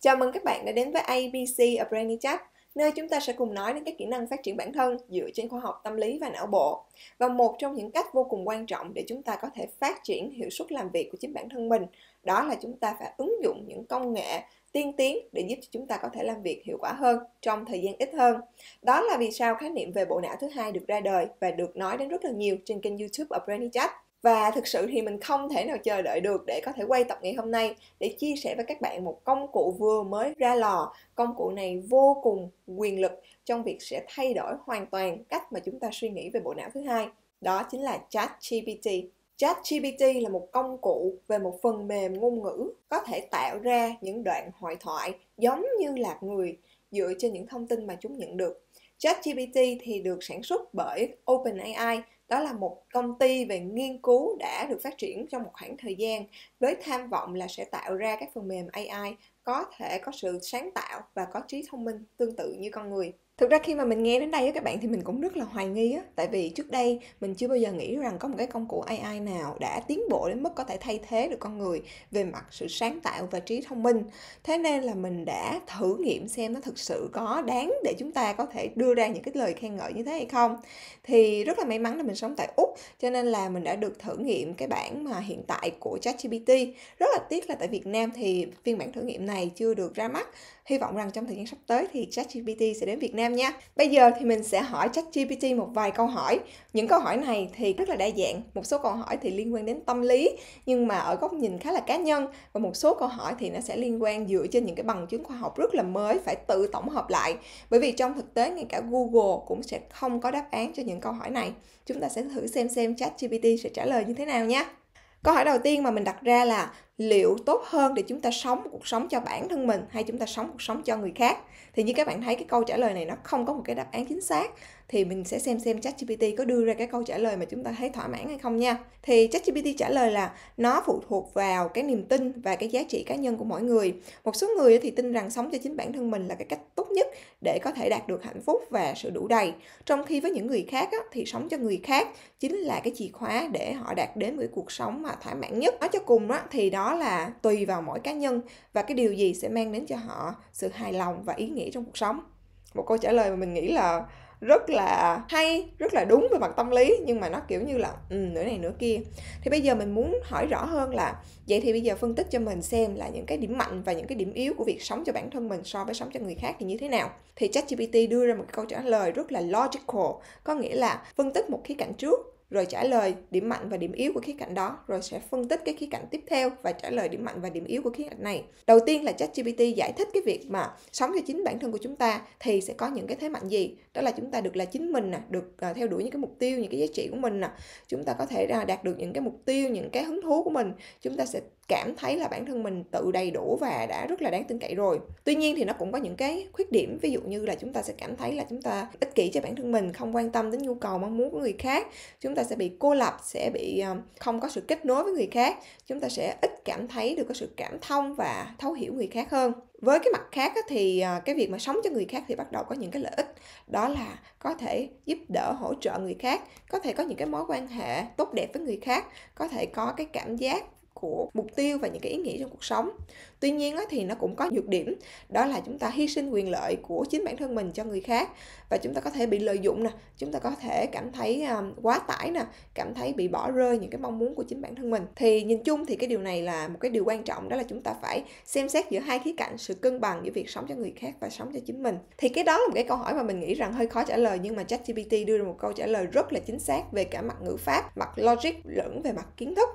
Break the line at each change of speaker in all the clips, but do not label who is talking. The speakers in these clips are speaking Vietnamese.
Chào mừng các bạn đã đến với ABC A Brainy Chat, nơi chúng ta sẽ cùng nói đến các kỹ năng phát triển bản thân dựa trên khoa học tâm lý và não bộ. Và một trong những cách vô cùng quan trọng để chúng ta có thể phát triển hiệu suất làm việc của chính bản thân mình, đó là chúng ta phải ứng dụng những công nghệ tiên tiến để giúp cho chúng ta có thể làm việc hiệu quả hơn trong thời gian ít hơn. Đó là vì sao khái niệm về bộ não thứ hai được ra đời và được nói đến rất là nhiều trên kênh YouTube ở Brainy Chat và thực sự thì mình không thể nào chờ đợi được để có thể quay tập ngày hôm nay để chia sẻ với các bạn một công cụ vừa mới ra lò. Công cụ này vô cùng quyền lực trong việc sẽ thay đổi hoàn toàn cách mà chúng ta suy nghĩ về bộ não thứ hai. Đó chính là ChatGPT. ChatGPT là một công cụ về một phần mềm ngôn ngữ có thể tạo ra những đoạn hội thoại giống như là người dựa trên những thông tin mà chúng nhận được. ChatGPT thì được sản xuất bởi OpenAI đó là một công ty về nghiên cứu đã được phát triển trong một khoảng thời gian với tham vọng là sẽ tạo ra các phần mềm AI có thể có sự sáng tạo và có trí thông minh tương tự như con người thực ra khi mà mình nghe đến đây á các bạn thì mình cũng rất là hoài nghi á tại vì trước đây mình chưa bao giờ nghĩ rằng có một cái công cụ AI nào đã tiến bộ đến mức có thể thay thế được con người về mặt sự sáng tạo và trí thông minh thế nên là mình đã thử nghiệm xem nó thực sự có đáng để chúng ta có thể đưa ra những cái lời khen ngợi như thế hay không thì rất là may mắn là mình sống tại úc cho nên là mình đã được thử nghiệm cái bản mà hiện tại của ChatGPT rất là tiếc là tại Việt Nam thì phiên bản thử nghiệm này chưa được ra mắt hy vọng rằng trong thời gian sắp tới thì ChatGPT sẽ đến Việt Nam nha. Bây giờ thì mình sẽ hỏi ChatGPT một vài câu hỏi. Những câu hỏi này thì rất là đa dạng, một số câu hỏi thì liên quan đến tâm lý nhưng mà ở góc nhìn khá là cá nhân và một số câu hỏi thì nó sẽ liên quan dựa trên những cái bằng chứng khoa học rất là mới phải tự tổng hợp lại. Bởi vì trong thực tế ngay cả Google cũng sẽ không có đáp án cho những câu hỏi này. Chúng ta sẽ thử xem xem ChatGPT sẽ trả lời như thế nào nhé. Câu hỏi đầu tiên mà mình đặt ra là liệu tốt hơn để chúng ta sống một cuộc sống cho bản thân mình hay chúng ta sống cuộc sống cho người khác thì như các bạn thấy cái câu trả lời này nó không có một cái đáp án chính xác thì mình sẽ xem xem ChatGPT có đưa ra cái câu trả lời mà chúng ta thấy thỏa mãn hay không nha thì ChatGPT trả lời là nó phụ thuộc vào cái niềm tin và cái giá trị cá nhân của mỗi người một số người thì tin rằng sống cho chính bản thân mình là cái cách tốt nhất để có thể đạt được hạnh phúc và sự đủ đầy trong khi với những người khác thì sống cho người khác chính là cái chìa khóa để họ đạt đến một cuộc sống mà thỏa mãn nhất nói cho cùng thì đó là tùy vào mỗi cá nhân và cái điều gì sẽ mang đến cho họ sự hài lòng và ý nghĩa trong cuộc sống một câu trả lời mà mình nghĩ là rất là hay rất là đúng về mặt tâm lý nhưng mà nó kiểu như là ừ, nửa này nửa kia thì bây giờ mình muốn hỏi rõ hơn là vậy thì bây giờ phân tích cho mình xem là những cái điểm mạnh và những cái điểm yếu của việc sống cho bản thân mình so với sống cho người khác thì như thế nào thì ChatGPT đưa ra một câu trả lời rất là logical có nghĩa là phân tích một khía cạnh trước rồi trả lời điểm mạnh và điểm yếu của khía cạnh đó, rồi sẽ phân tích cái khía cạnh tiếp theo và trả lời điểm mạnh và điểm yếu của khía cạnh này. Đầu tiên là chat GPT giải thích cái việc mà sống cho chính bản thân của chúng ta thì sẽ có những cái thế mạnh gì, đó là chúng ta được là chính mình nè, được à, theo đuổi những cái mục tiêu, những cái giá trị của mình nè, chúng ta có thể đạt được những cái mục tiêu, những cái hứng thú của mình, chúng ta sẽ cảm thấy là bản thân mình tự đầy đủ và đã rất là đáng tin cậy rồi. Tuy nhiên thì nó cũng có những cái khuyết điểm, ví dụ như là chúng ta sẽ cảm thấy là chúng ta ích kỷ cho bản thân mình, không quan tâm đến nhu cầu mong muốn của người khác, chúng ta sẽ bị cô lập sẽ bị ờ, không có sự kết nối với người khác chúng ta sẽ ít cảm thấy được có sự cảm thông và thấu hiểu người khác hơn với cái mặt khác thì ờ, cái việc mà sống cho người khác thì bắt đầu có những cái lợi ích đó là có thể giúp đỡ hỗ trợ người khác có thể có những cái mối quan hệ tốt đẹp với người khác có thể có cái cảm giác của mục tiêu và những cái ý nghĩa trong cuộc sống tuy nhiên thì nó cũng có nhược điểm đó là chúng ta hy sinh quyền lợi của chính bản thân mình cho người khác và chúng ta có thể bị lợi dụng nè chúng ta có thể cảm thấy à, quá tải nè cảm thấy bị bỏ rơi những cái mong muốn của chính bản thân mình thì nhìn chung thì cái điều này là một cái điều quan trọng đó là chúng ta phải xem xét giữa hai khía cạnh sự cân bằng giữa việc sống cho người khác và sống cho chính mình thì cái đó là một cái câu hỏi mà mình nghĩ rằng hơi khó trả lời nhưng mà ChatGPT đưa ra một câu trả lời rất là chính xác về cả mặt ngữ pháp mặt logic lẫn về mặt kiến thức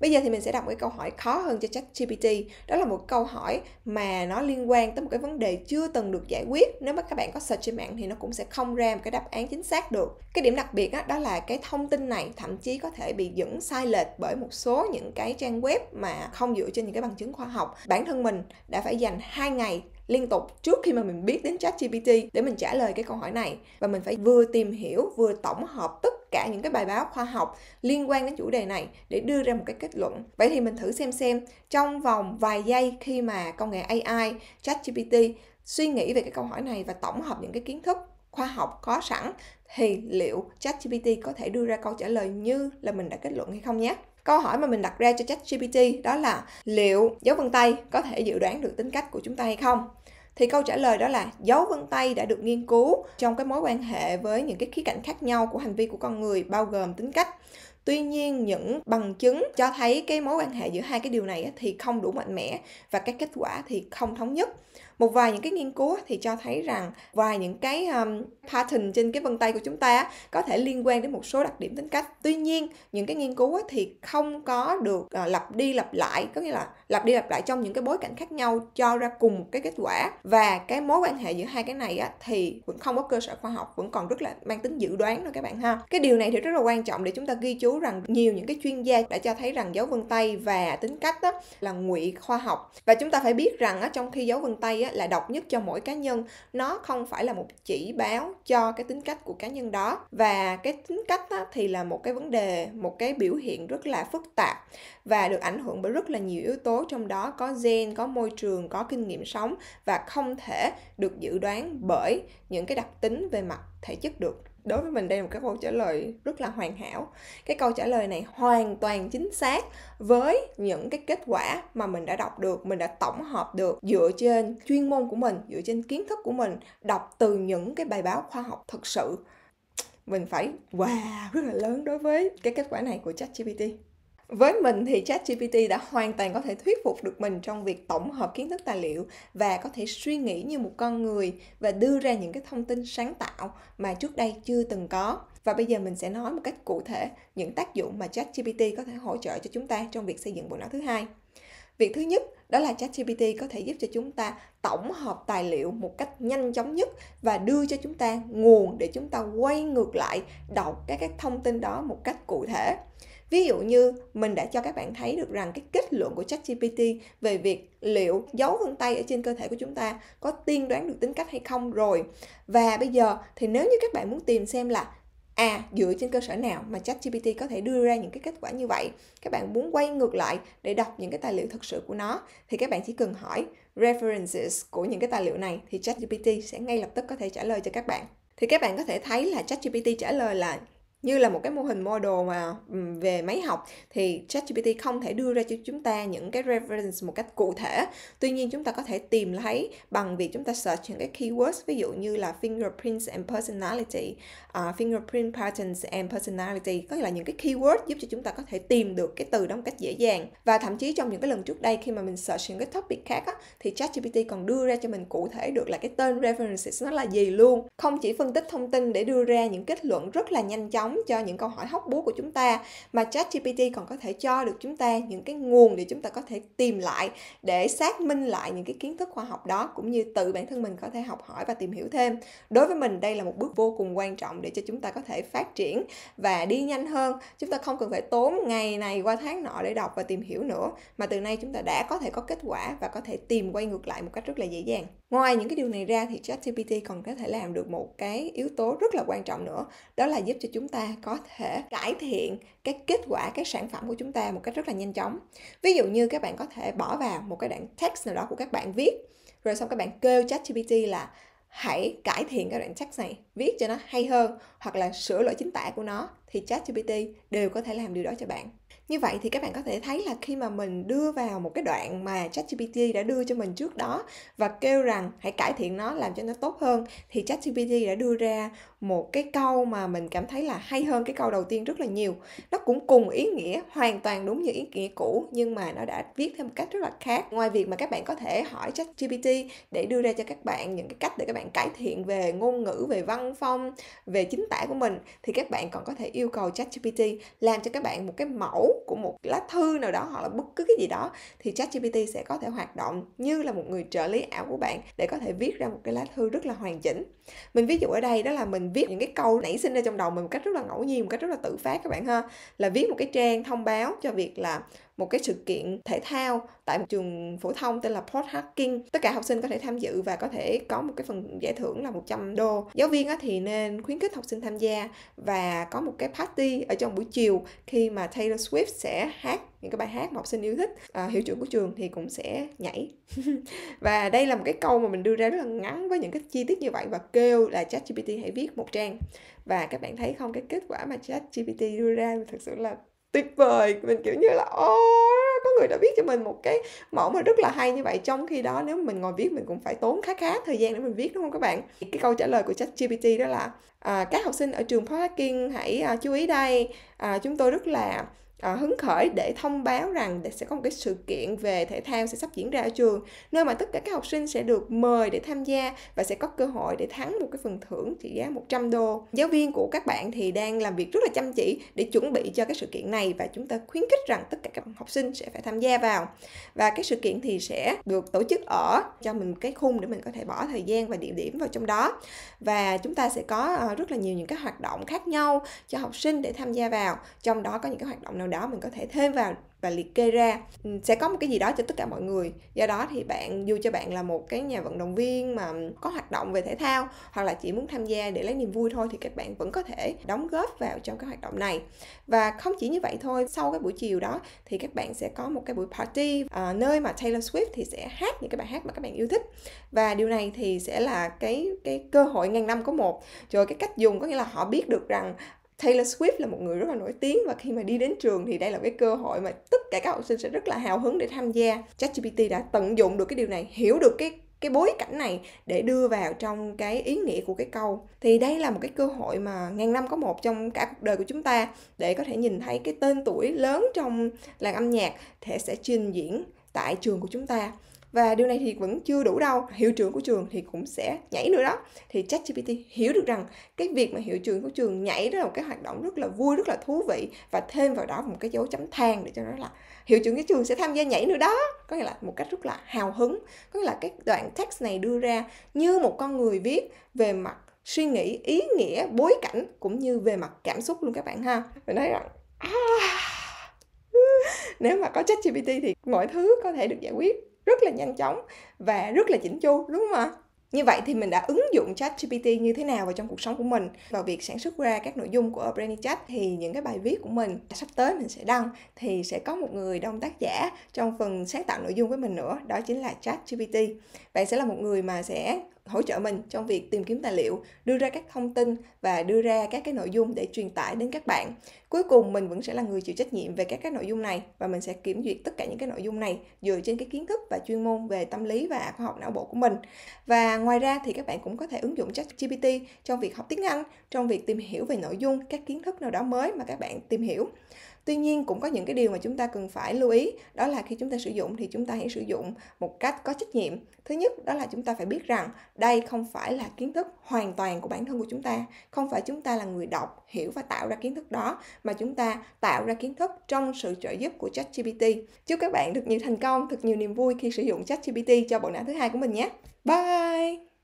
Bây giờ thì mình sẽ đọc cái câu hỏi khó hơn cho chat GPT Đó là một câu hỏi mà nó liên quan tới một cái vấn đề chưa từng được giải quyết. Nếu mà các bạn có search trên mạng thì nó cũng sẽ không ra một cái đáp án chính xác được. Cái điểm đặc biệt đó, đó là cái thông tin này thậm chí có thể bị dẫn sai lệch bởi một số những cái trang web mà không dựa trên những cái bằng chứng khoa học. Bản thân mình đã phải dành 2 ngày liên tục trước khi mà mình biết đến ChatGPT để mình trả lời cái câu hỏi này và mình phải vừa tìm hiểu vừa tổng hợp tất cả những cái bài báo khoa học liên quan đến chủ đề này để đưa ra một cái kết luận. Vậy thì mình thử xem xem trong vòng vài giây khi mà công nghệ AI, ChatGPT suy nghĩ về cái câu hỏi này và tổng hợp những cái kiến thức khoa học có sẵn thì liệu ChatGPT có thể đưa ra câu trả lời như là mình đã kết luận hay không nhé câu hỏi mà mình đặt ra cho chat GPT đó là liệu dấu vân tay có thể dự đoán được tính cách của chúng ta hay không? Thì câu trả lời đó là dấu vân tay đã được nghiên cứu trong cái mối quan hệ với những cái khía cạnh khác nhau của hành vi của con người bao gồm tính cách. Tuy nhiên những bằng chứng cho thấy cái mối quan hệ giữa hai cái điều này thì không đủ mạnh mẽ và các kết quả thì không thống nhất một vài những cái nghiên cứu thì cho thấy rằng vài những cái um, pattern trên cái vân tay của chúng ta có thể liên quan đến một số đặc điểm tính cách tuy nhiên những cái nghiên cứu thì không có được uh, lặp đi lặp lại có nghĩa là lặp đi lặp lại trong những cái bối cảnh khác nhau cho ra cùng một cái kết quả và cái mối quan hệ giữa hai cái này á, thì vẫn không có cơ sở khoa học vẫn còn rất là mang tính dự đoán thôi các bạn ha cái điều này thì rất là quan trọng để chúng ta ghi chú rằng nhiều những cái chuyên gia đã cho thấy rằng dấu vân tay và tính cách á, là ngụy khoa học và chúng ta phải biết rằng á, trong khi dấu vân tay á, là độc nhất cho mỗi cá nhân nó không phải là một chỉ báo cho cái tính cách của cá nhân đó và cái tính cách á, thì là một cái vấn đề một cái biểu hiện rất là phức tạp và được ảnh hưởng bởi rất là nhiều yếu tố trong đó có gen có môi trường có kinh nghiệm sống và không thể được dự đoán bởi những cái đặc tính về mặt thể chất được đối với mình đây là một cái câu trả lời rất là hoàn hảo cái câu trả lời này hoàn toàn chính xác với những cái kết quả mà mình đã đọc được mình đã tổng hợp được dựa trên chuyên môn của mình dựa trên kiến thức của mình đọc từ những cái bài báo khoa học thực sự mình phải wow rất là lớn đối với cái kết quả này của ChatGPT với mình thì chat GPT đã hoàn toàn có thể thuyết phục được mình trong việc tổng hợp kiến thức tài liệu và có thể suy nghĩ như một con người và đưa ra những cái thông tin sáng tạo mà trước đây chưa từng có. Và bây giờ mình sẽ nói một cách cụ thể những tác dụng mà chat GPT có thể hỗ trợ cho chúng ta trong việc xây dựng bộ não thứ hai. Việc thứ nhất đó là chat GPT có thể giúp cho chúng ta tổng hợp tài liệu một cách nhanh chóng nhất và đưa cho chúng ta nguồn để chúng ta quay ngược lại đọc các cái thông tin đó một cách cụ thể ví dụ như mình đã cho các bạn thấy được rằng cái kết luận của ChatGPT về việc liệu dấu vân tay ở trên cơ thể của chúng ta có tiên đoán được tính cách hay không rồi và bây giờ thì nếu như các bạn muốn tìm xem là à dựa trên cơ sở nào mà ChatGPT có thể đưa ra những cái kết quả như vậy các bạn muốn quay ngược lại để đọc những cái tài liệu thực sự của nó thì các bạn chỉ cần hỏi references của những cái tài liệu này thì ChatGPT sẽ ngay lập tức có thể trả lời cho các bạn thì các bạn có thể thấy là ChatGPT trả lời là như là một cái mô hình model mà về máy học thì ChatGPT không thể đưa ra cho chúng ta những cái reference một cách cụ thể. Tuy nhiên chúng ta có thể tìm thấy bằng việc chúng ta search những cái keywords ví dụ như là fingerprints and personality, uh, fingerprint patterns and personality, có nghĩa là những cái keywords giúp cho chúng ta có thể tìm được cái từ đó một cách dễ dàng. Và thậm chí trong những cái lần trước đây khi mà mình search những cái topic khác á, thì ChatGPT còn đưa ra cho mình cụ thể được là cái tên references nó là gì luôn. Không chỉ phân tích thông tin để đưa ra những kết luận rất là nhanh chóng đóng cho những câu hỏi hóc búa của chúng ta mà ChatGPT còn có thể cho được chúng ta những cái nguồn để chúng ta có thể tìm lại để xác minh lại những cái kiến thức khoa học đó cũng như tự bản thân mình có thể học hỏi và tìm hiểu thêm. Đối với mình đây là một bước vô cùng quan trọng để cho chúng ta có thể phát triển và đi nhanh hơn. Chúng ta không cần phải tốn ngày này qua tháng nọ để đọc và tìm hiểu nữa mà từ nay chúng ta đã có thể có kết quả và có thể tìm quay ngược lại một cách rất là dễ dàng. Ngoài những cái điều này ra thì ChatGPT còn có thể làm được một cái yếu tố rất là quan trọng nữa, đó là giúp cho chúng ta ta có thể cải thiện cái kết quả cái sản phẩm của chúng ta một cách rất là nhanh chóng ví dụ như các bạn có thể bỏ vào một cái đoạn text nào đó của các bạn viết rồi xong các bạn kêu ChatGPT là hãy cải thiện cái đoạn text này viết cho nó hay hơn hoặc là sửa lỗi chính tả của nó thì ChatGPT đều có thể làm điều đó cho bạn như vậy thì các bạn có thể thấy là khi mà mình đưa vào một cái đoạn mà ChatGPT đã đưa cho mình trước đó và kêu rằng hãy cải thiện nó làm cho nó tốt hơn thì ChatGPT đã đưa ra một cái câu mà mình cảm thấy là hay hơn cái câu đầu tiên rất là nhiều nó cũng cùng ý nghĩa hoàn toàn đúng như ý nghĩa cũ nhưng mà nó đã viết theo một cách rất là khác ngoài việc mà các bạn có thể hỏi chat GPT để đưa ra cho các bạn những cái cách để các bạn cải thiện về ngôn ngữ về văn phong về chính tả của mình thì các bạn còn có thể yêu cầu chat GPT làm cho các bạn một cái mẫu của một lá thư nào đó hoặc là bất cứ cái gì đó thì chat GPT sẽ có thể hoạt động như là một người trợ lý ảo của bạn để có thể viết ra một cái lá thư rất là hoàn chỉnh mình ví dụ ở đây đó là mình viết những cái câu nảy sinh ra trong đầu mình một cách rất là ngẫu nhiên một cách rất là tự phát các bạn ha là viết một cái trang thông báo cho việc là một cái sự kiện thể thao tại một trường phổ thông tên là Port Hacking. Tất cả học sinh có thể tham dự và có thể có một cái phần giải thưởng là 100 đô. Giáo viên thì nên khuyến khích học sinh tham gia và có một cái party ở trong buổi chiều khi mà Taylor Swift sẽ hát những cái bài hát mà học sinh yêu thích à, hiệu trưởng của trường thì cũng sẽ nhảy và đây là một cái câu mà mình đưa ra rất là ngắn với những cái chi tiết như vậy và kêu là ChatGPT hãy viết một trang và các bạn thấy không cái kết quả mà ChatGPT đưa ra thực sự là tuyệt vời mình kiểu như là ô có người đã viết cho mình một cái mẫu mà rất là hay như vậy trong khi đó nếu mình ngồi viết mình cũng phải tốn khá khá thời gian để mình viết đúng không các bạn cái câu trả lời của chat GPT đó là à, các học sinh ở trường Parking hãy à, chú ý đây à, chúng tôi rất là À, hứng khởi để thông báo rằng sẽ có một cái sự kiện về thể thao sẽ sắp diễn ra ở trường nơi mà tất cả các học sinh sẽ được mời để tham gia và sẽ có cơ hội để thắng một cái phần thưởng trị giá 100 đô. Giáo viên của các bạn thì đang làm việc rất là chăm chỉ để chuẩn bị cho cái sự kiện này và chúng ta khuyến khích rằng tất cả các học sinh sẽ phải tham gia vào. Và cái sự kiện thì sẽ được tổ chức ở cho mình cái khung để mình có thể bỏ thời gian và địa điểm vào trong đó. Và chúng ta sẽ có ờ, rất là nhiều những cái hoạt động khác nhau cho học sinh để tham gia vào. Trong đó có những cái hoạt động nào nào đó mình có thể thêm vào và liệt kê ra ừ, sẽ có một cái gì đó cho tất cả mọi người do đó thì bạn dù cho bạn là một cái nhà vận động viên mà có hoạt động về thể thao hoặc là chỉ muốn tham gia để lấy niềm vui thôi thì các bạn vẫn có thể đóng góp vào trong cái hoạt động này và không chỉ như vậy thôi sau cái buổi chiều đó thì các bạn sẽ có một cái buổi party à, nơi mà Taylor Swift thì sẽ hát những cái bài hát mà các bạn yêu thích và điều này thì sẽ là cái cái cơ hội ngàn năm có một rồi cái cách dùng có nghĩa là họ biết được rằng Taylor Swift là một người rất là nổi tiếng và khi mà đi đến trường thì đây là cái cơ hội mà tất cả các học sinh sẽ rất là hào hứng để tham gia. ChatGPT đã tận dụng được cái điều này, hiểu được cái cái bối cảnh này để đưa vào trong cái ý nghĩa của cái câu thì đây là một cái cơ hội mà ngàn năm có một trong cả cuộc đời của chúng ta để có thể nhìn thấy cái tên tuổi lớn trong làng âm nhạc thể sẽ trình diễn tại trường của chúng ta và điều này thì vẫn chưa đủ đâu hiệu trưởng của trường thì cũng sẽ nhảy nữa đó thì chat gpt hiểu được rằng cái việc mà hiệu trưởng của trường nhảy đó là một cái hoạt động rất là vui rất là thú vị và thêm vào đó một cái dấu chấm than để cho nó là hiệu trưởng của trường sẽ tham gia nhảy nữa đó có nghĩa là một cách rất là hào hứng có nghĩa là cái đoạn text này đưa ra như một con người viết về mặt suy nghĩ ý nghĩa bối cảnh cũng như về mặt cảm xúc luôn các bạn ha mình nói rằng à, nếu mà có chat gpt thì mọi thứ có thể được giải quyết rất là nhanh chóng và rất là chỉnh chu đúng không ạ? Như vậy thì mình đã ứng dụng Chat GPT như thế nào vào trong cuộc sống của mình vào việc sản xuất ra các nội dung của Brandy Chat thì những cái bài viết của mình sắp tới mình sẽ đăng thì sẽ có một người đông tác giả trong phần sáng tạo nội dung với mình nữa đó chính là Chat GPT. Bạn sẽ là một người mà sẽ hỗ trợ mình trong việc tìm kiếm tài liệu, đưa ra các thông tin và đưa ra các cái nội dung để truyền tải đến các bạn. Cuối cùng mình vẫn sẽ là người chịu trách nhiệm về các cái nội dung này và mình sẽ kiểm duyệt tất cả những cái nội dung này dựa trên cái kiến thức và chuyên môn về tâm lý và khoa học não bộ của mình. Và ngoài ra thì các bạn cũng có thể ứng dụng ChatGPT trong việc học tiếng Anh, trong việc tìm hiểu về nội dung, các kiến thức nào đó mới mà các bạn tìm hiểu. Tuy nhiên cũng có những cái điều mà chúng ta cần phải lưu ý đó là khi chúng ta sử dụng thì chúng ta hãy sử dụng một cách có trách nhiệm. Thứ nhất đó là chúng ta phải biết rằng đây không phải là kiến thức hoàn toàn của bản thân của chúng ta không phải chúng ta là người đọc hiểu và tạo ra kiến thức đó mà chúng ta tạo ra kiến thức trong sự trợ giúp của ChatGPT chúc các bạn được nhiều thành công thật nhiều niềm vui khi sử dụng ChatGPT cho bộ não thứ hai của mình nhé bye